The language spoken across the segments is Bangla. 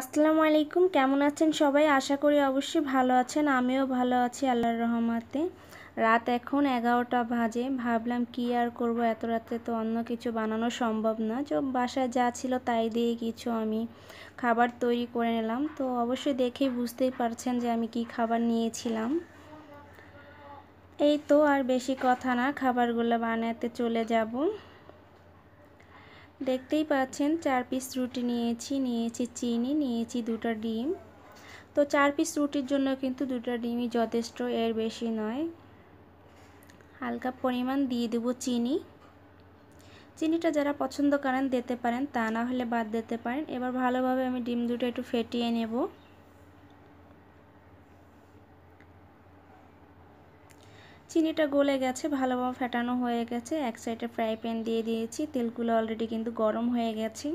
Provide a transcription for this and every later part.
আসসালামু আলাইকুম কেমন আছেন সবাই আশা করি অবশ্যই ভালো আছেন আমিও ভালো আছি আল্লাহর রহমতে রাত এখন এগারোটা বাজে ভাবলাম কি আর করব এত রাতে তো অন্য কিছু বানানো সম্ভব না তো বাসায় যা ছিল তাই দিয়ে কিছু আমি খাবার তৈরি করে নিলাম তো অবশ্যই দেখেই বুঝতেই পারছেন যে আমি কি খাবার নিয়েছিলাম এই তো আর বেশি কথা না খাবারগুলো বানাতে চলে যাব দেখতেই পাচ্ছেন চার পিস রুটি নিয়েছি নিয়েছি চিনি নিয়েছি দুটো ডিম তো চার পিস রুটির জন্য কিন্তু দুটো ডিমই যথেষ্ট এর বেশি নয় হালকা পরিমাণ দিয়ে দেবো চিনি চিনিটা যারা পছন্দ করেন দিতে পারেন তা না হলে বাদ দিতে পারেন এবার ভালোভাবে আমি ডিম দুটো একটু ফেটিয়ে নেবো চিনিটা গলে গেছে ভালোভাবে ফেটানো হয়ে গেছে এক সাইডে ফ্রাই প্যান দিয়ে দিয়েছি তেলগুলো অলরেডি কিন্তু গরম হয়ে গেছে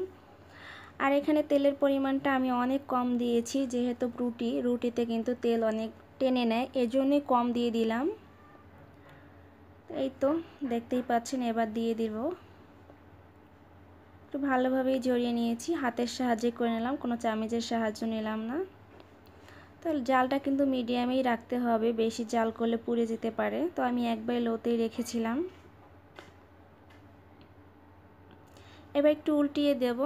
আর এখানে তেলের পরিমাণটা আমি অনেক কম দিয়েছি যেহেতু রুটি রুটিতে কিন্তু তেল অনেক টেনে নেয় এজন্যই কম দিয়ে দিলাম এই তো দেখতেই পাচ্ছেন এবার দিয়ে দিব একটু ভালোভাবেই জড়িয়ে নিয়েছি হাতের সাহায্যে করে নিলাম কোনো চামিজের সাহায্য নিলাম না তো জালটা কিন্তু মিডিয়ামেই রাখতে হবে বেশি জাল করলে পুড়ে যেতে পারে তো আমি একবার লোতেই রেখেছিলাম এবার একটু উল্টিয়ে দেব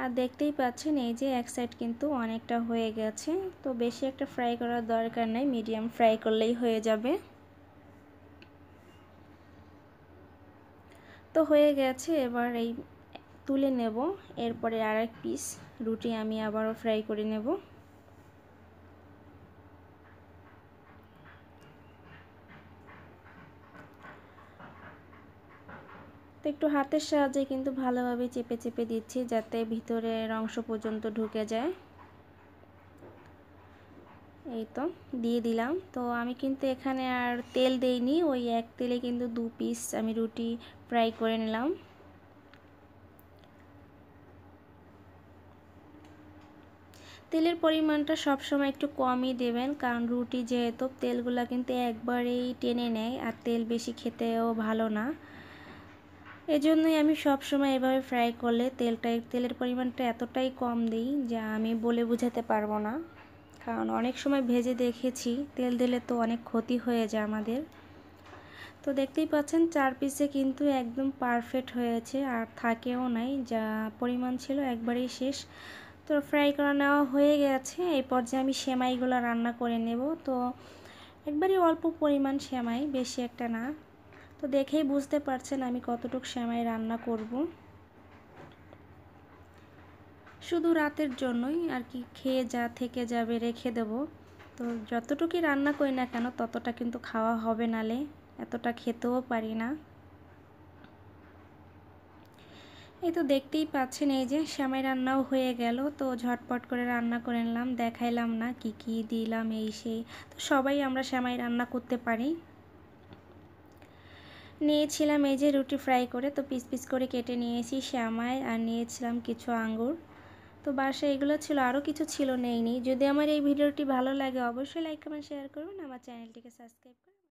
আর দেখতেই পাচ্ছেন এই যে এক সাইড কিন্তু অনেকটা হয়ে গেছে তো বেশি একটা ফ্রাই করার দরকার নেই মিডিয়াম ফ্রাই করলেই হয়ে যাবে তো হয়ে গেছে এবার এই তুলে নেব এরপরে আর এক পিস রুটি আমি আবারও ফ্রাই করে নেব তো একটু হাতের সাহায্যে কিন্তু ভালোভাবে চেপে চেপে দিচ্ছি যাতে ভিতরের অংশ পর্যন্ত ঢুকে যায় এই তো দিয়ে দিলাম তো আমি কিন্তু এখানে আর তেল দেইনি ওই এক তেলে কিন্তু দু পিস আমি রুটি ফ্রাই করে নিলাম তেলের পরিমাণটা সবসময় একটু কমই দেবেন কারণ রুটি যেহেতু তেলগুলা কিন্তু একবারেই টেনে নেয় আর তেল বেশি খেতেও ভালো না এজন্যই আমি সব সময় এভাবে ফ্রাই করলে তেলটা তেলের পরিমাণটা এতটাই কম দিই যা আমি বলে বুঝাতে পারবো না কারণ অনেক সময় ভেজে দেখেছি তেল দিলে তো অনেক ক্ষতি হয়ে যায় আমাদের তো দেখতেই পাচ্ছেন চার পিসে কিন্তু একদম পারফেক্ট হয়েছে আর থাকেও নাই যা পরিমাণ ছিল একবারেই শেষ তো ফ্রাই করা নেওয়া হয়ে গেছে এই পর্যায়ে আমি সেমাইগুলো রান্না করে নেব তো একবারই অল্প পরিমাণ সেমাই বেশি একটা না তো দেখেই বুঝতে পারছেন আমি কতটুক সেমাই রান্না করব শুধু রাতের জন্যই আর কি খেয়ে যা থেকে যাবে রেখে দেব তো যতটুকুই রান্না করি না কেন ততটা কিন্তু খাওয়া হবে নালে এতটা খেতেও পারি না এই তো দেখতেই পাচ্ছেন এই যে শ্যামাই রান্নাও হয়ে গেল তো ঝটপট করে রান্না করে নিলাম দেখাইলাম না কি কি দিলাম এই সেই তো সবাই আমরা শ্যামাই রান্না করতে পারি নিয়েছিলাম এই যে রুটি ফ্রাই করে তো পিস পিস করে কেটে নিয়েছি শ্যামাই আর নিয়েছিলাম কিছু আঙ্গুর তো বাসায় এগুলো ছিল আরও কিছু ছিল নেইনি যদি আমার এই ভিডিওটি ভালো লাগে অবশ্যই লাইক কমেন্ট শেয়ার করুন আমার চ্যানেলটিকে সাবস্ক্রাইব